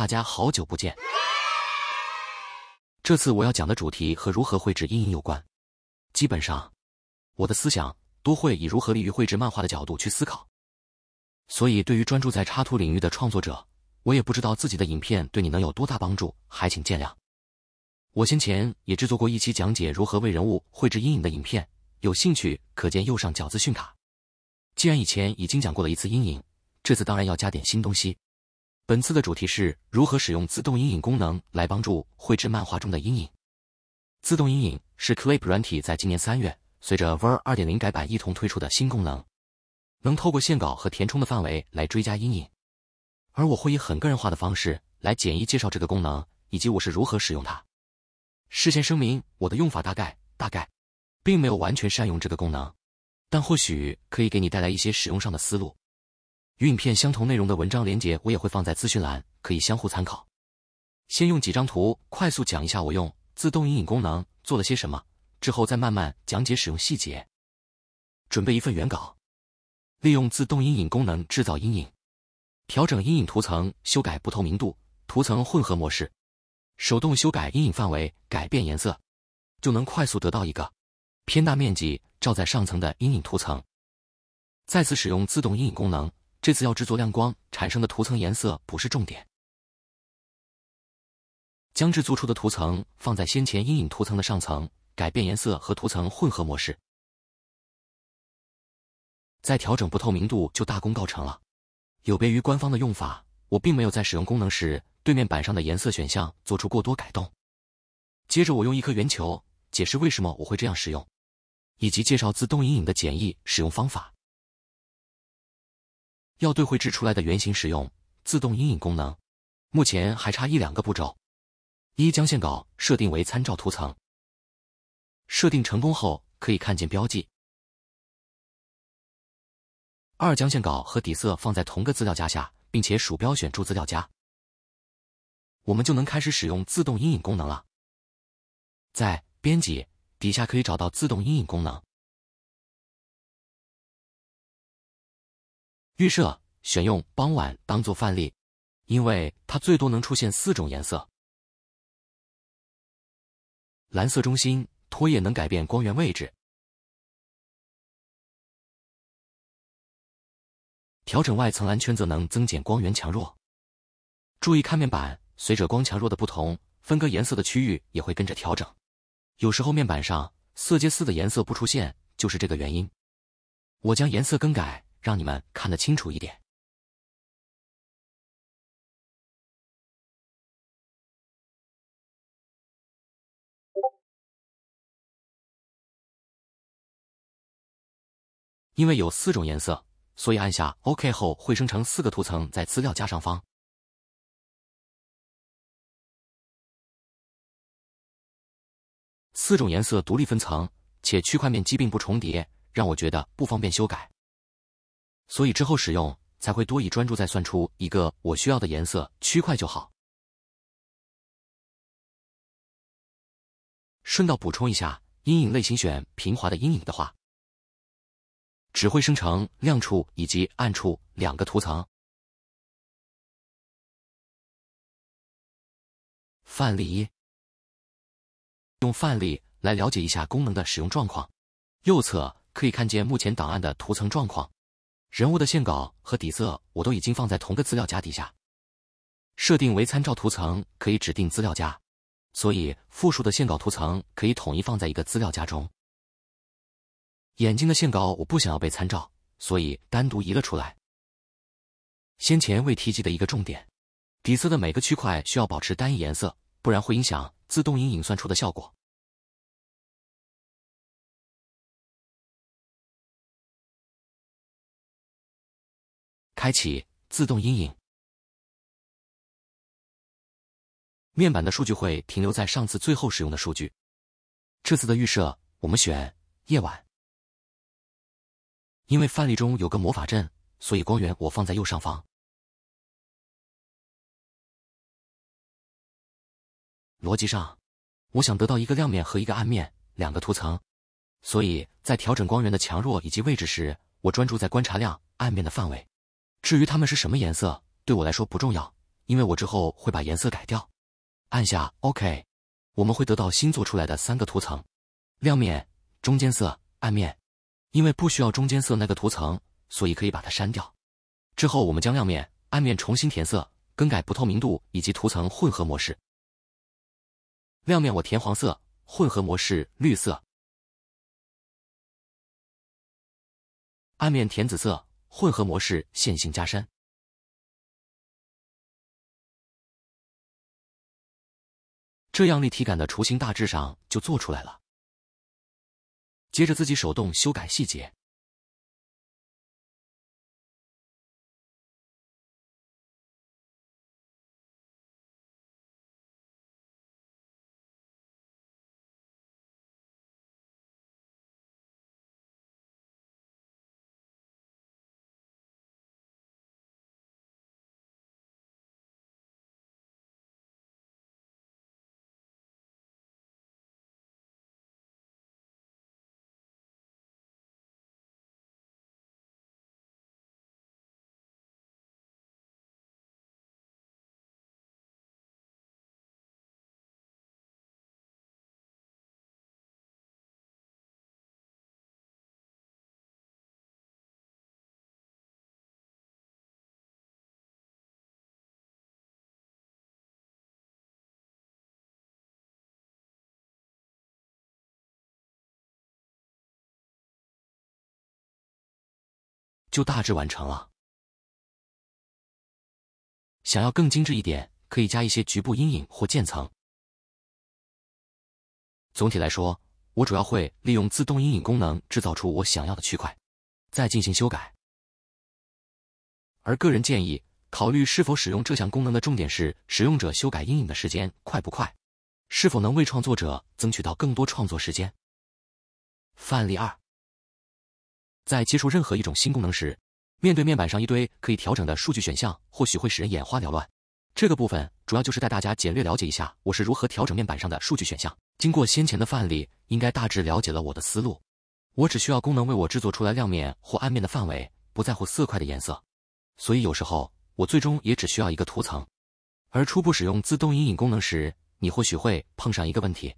大家好久不见。这次我要讲的主题和如何绘制阴影有关。基本上，我的思想都会以如何利于绘制漫画的角度去思考。所以，对于专注在插图领域的创作者，我也不知道自己的影片对你能有多大帮助，还请见谅。我先前也制作过一期讲解如何为人物绘制阴影的影片，有兴趣可见右上角资讯卡。既然以前已经讲过了一次阴影，这次当然要加点新东西。本次的主题是如何使用自动阴影功能来帮助绘制漫画中的阴影。自动阴影是 Clip 软体在今年三月随着 Ver. 2.0改版一同推出的新功能，能透过线稿和填充的范围来追加阴影。而我会以很个人化的方式来简易介绍这个功能，以及我是如何使用它。事先声明，我的用法大概大概，并没有完全善用这个功能，但或许可以给你带来一些使用上的思路。与影片相同内容的文章连接我也会放在资讯栏，可以相互参考。先用几张图快速讲一下我用自动阴影功能做了些什么，之后再慢慢讲解使用细节。准备一份原稿，利用自动阴影功能制造阴影，调整阴影图层，修改不透明度、图层混合模式，手动修改阴影范围，改变颜色，就能快速得到一个偏大面积照在上层的阴影图层。再次使用自动阴影功能。这次要制作亮光产生的图层颜色不是重点，将制作出的图层放在先前阴影图层的上层，改变颜色和图层混合模式，再调整不透明度就大功告成了。有别于官方的用法，我并没有在使用功能时对面板上的颜色选项做出过多改动。接着我用一颗圆球解释为什么我会这样使用，以及介绍自动阴影的简易使用方法。要对绘制出来的圆形使用自动阴影功能，目前还差一两个步骤：一、将线稿设定为参照图层；设定成功后，可以看见标记。二、将线稿和底色放在同个资料夹下，并且鼠标选住资料夹，我们就能开始使用自动阴影功能了。在编辑底下可以找到自动阴影功能。预设选用傍晚当做范例，因为它最多能出现四种颜色。蓝色中心拖曳能改变光源位置，调整外层蓝圈则能增减光源强弱。注意看面板，随着光强弱的不同，分割颜色的区域也会跟着调整。有时候面板上色阶四的颜色不出现，就是这个原因。我将颜色更改。让你们看得清楚一点。因为有四种颜色，所以按下 OK 后会生成四个图层，在资料夹上方。四种颜色独立分层，且区块面积并不重叠，让我觉得不方便修改。所以之后使用才会多以专注，再算出一个我需要的颜色区块就好。顺道补充一下，阴影类型选平滑的阴影的话，只会生成亮处以及暗处两个图层。范例，一，用范例来了解一下功能的使用状况。右侧可以看见目前档案的图层状况。人物的线稿和底色我都已经放在同个资料夹底下，设定为参照图层可以指定资料夹，所以复数的线稿图层可以统一放在一个资料夹中。眼睛的线稿我不想要被参照，所以单独移了出来。先前未提及的一个重点，底色的每个区块需要保持单一颜色，不然会影响自动阴影算出的效果。开启自动阴影面板的数据会停留在上次最后使用的数据。这次的预设我们选夜晚，因为范例中有个魔法阵，所以光源我放在右上方。逻辑上，我想得到一个亮面和一个暗面两个图层，所以在调整光源的强弱以及位置时，我专注在观察亮暗面的范围。至于它们是什么颜色，对我来说不重要，因为我之后会把颜色改掉。按下 OK，我们会得到新做出来的三个图层：亮面、中间色、暗面。因为不需要中间色那个图层，所以可以把它删掉。之后，我们将亮面、暗面重新填色，更改不透明度以及图层混合模式。亮面我填黄色，混合模式绿色；暗面填紫色。混合模式线性加深，这样立体感的雏形大致上就做出来了。接着自己手动修改细节。就大致完成了。想要更精致一点，可以加一些局部阴影或渐层。总体来说，我主要会利用自动阴影功能制造出我想要的区块，再进行修改。而个人建议，考虑是否使用这项功能的重点是：使用者修改阴影的时间快不快，是否能为创作者争取到更多创作时间。范例二。在接触任何一种新功能时，面对面板上一堆可以调整的数据选项，或许会使人眼花缭乱。这个部分主要就是带大家简略了解一下我是如何调整面板上的数据选项。经过先前的范例，应该大致了解了我的思路。我只需要功能为我制作出来亮面或暗面的范围，不在乎色块的颜色。所以有时候我最终也只需要一个图层。而初步使用自动阴影功能时，你或许会碰上一个问题：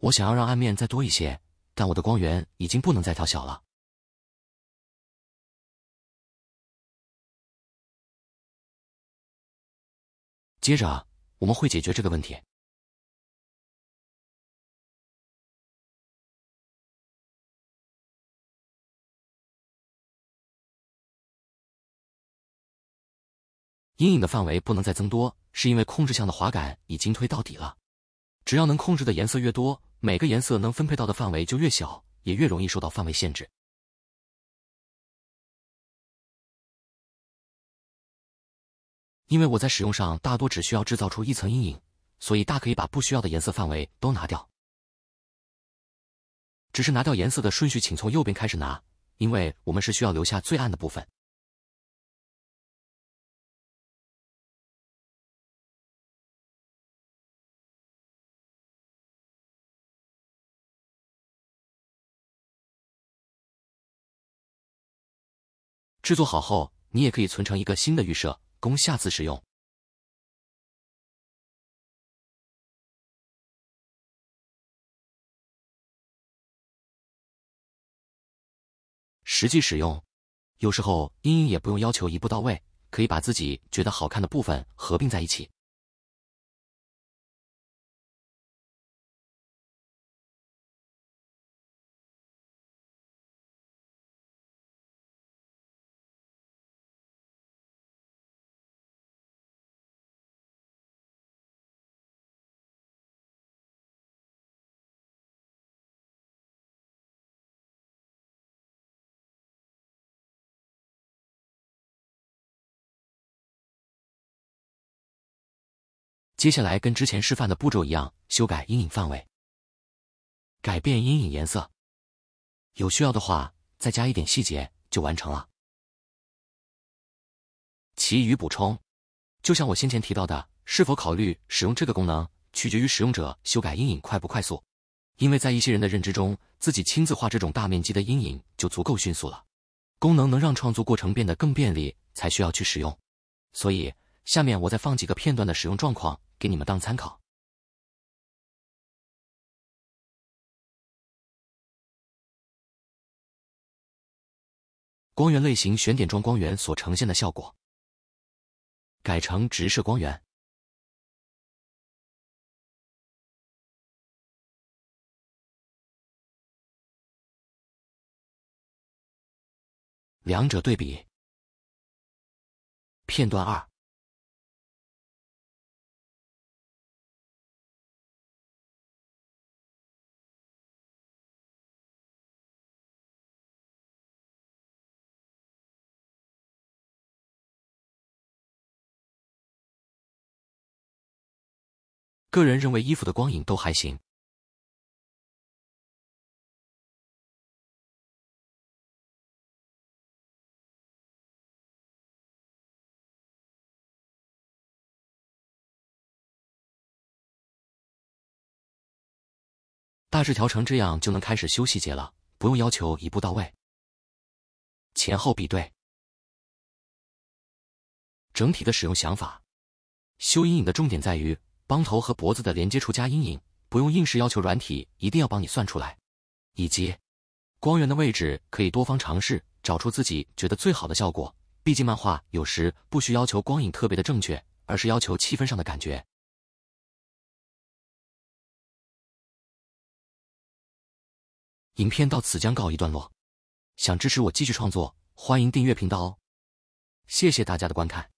我想要让暗面再多一些，但我的光源已经不能再调小了。接着，我们会解决这个问题。阴影的范围不能再增多，是因为控制项的滑杆已经推到底了。只要能控制的颜色越多，每个颜色能分配到的范围就越小，也越容易受到范围限制。因为我在使用上大多只需要制造出一层阴影，所以大可以把不需要的颜色范围都拿掉。只是拿掉颜色的顺序，请从右边开始拿，因为我们是需要留下最暗的部分。制作好后，你也可以存成一个新的预设。供下次使用。实际使用，有时候阴影也不用要求一步到位，可以把自己觉得好看的部分合并在一起。接下来跟之前示范的步骤一样，修改阴影范围，改变阴影颜色。有需要的话，再加一点细节就完成了。其余补充，就像我先前提到的，是否考虑使用这个功能，取决于使用者修改阴影快不快速。因为在一些人的认知中，自己亲自画这种大面积的阴影就足够迅速了。功能能让创作过程变得更便利，才需要去使用。所以，下面我再放几个片段的使用状况。给你们当参考。光源类型：选点状光源所呈现的效果，改成直射光源，两者对比。片段二。个人认为，衣服的光影都还行。大致调成这样，就能开始修细节了，不用要求一步到位。前后比对，整体的使用想法，修阴影的重点在于。帮头和脖子的连接处加阴影，不用硬是要求软体一定要帮你算出来，以及光源的位置可以多方尝试，找出自己觉得最好的效果。毕竟漫画有时不需要求光影特别的正确，而是要求气氛上的感觉。影片到此将告一段落，想支持我继续创作，欢迎订阅频道哦！谢谢大家的观看。